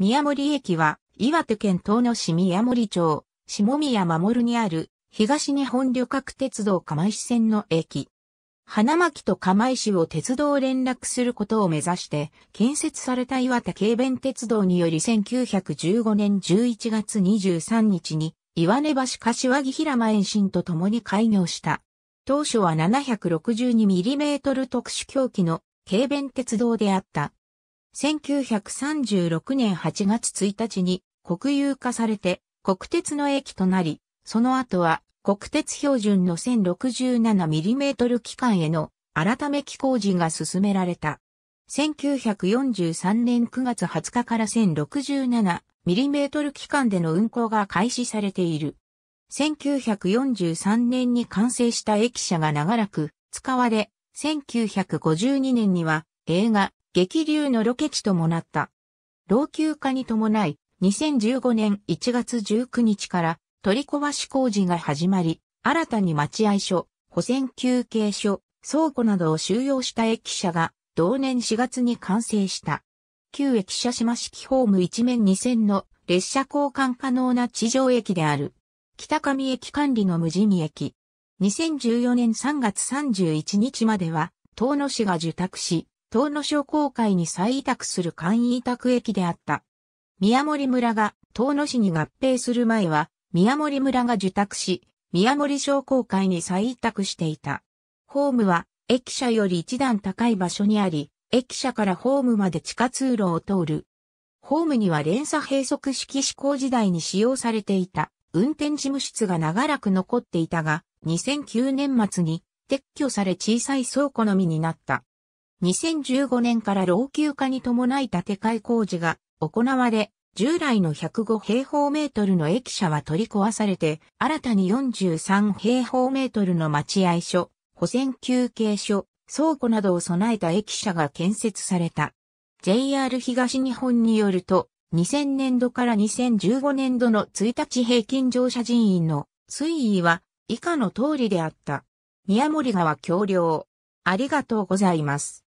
宮森駅は、岩手県東野市宮森町、下宮守にある、東日本旅客鉄道釜石線の駅。花巻と釜石を鉄道連絡することを目指して、建設された岩手軽便鉄道により1915年11月23日に、岩根橋柏木平間延伸と共に開業した。当初は 762mm 特殊狂気の軽便鉄道であった。1936年8月1日に国有化されて国鉄の駅となり、その後は国鉄標準の 1067mm 機関への改め機工事が進められた。1943年9月20日から 1067mm 機関での運行が開始されている。1943年に完成した駅舎が長らく使われ、1952年には映画、激流のロケ地ともなった。老朽化に伴い、2015年1月19日から取り壊し工事が始まり、新たに待合所、保線休憩所、倉庫などを収容した駅舎が同年4月に完成した。旧駅舎島式ホーム1面2線の列車交換可能な地上駅である。北上駅管理の無人駅。2014年3月31日までは、遠野市が受託し、東野商工会に再委託する簡易委託駅であった。宮森村が東野市に合併する前は、宮森村が受託し、宮森商工会に再委託していた。ホームは、駅舎より一段高い場所にあり、駅舎からホームまで地下通路を通る。ホームには連鎖閉塞式施行時代に使用されていた運転事務室が長らく残っていたが、2009年末に撤去され小さい倉庫のみになった。2015年から老朽化に伴い建て替え工事が行われ、従来の105平方メートルの駅舎は取り壊されて、新たに43平方メートルの待合所、保線休憩所、倉庫などを備えた駅舎が建設された。JR 東日本によると、2000年度から2015年度の1日平均乗車人員の推移は以下の通りであった。宮森川橋梁。ありがとうございます。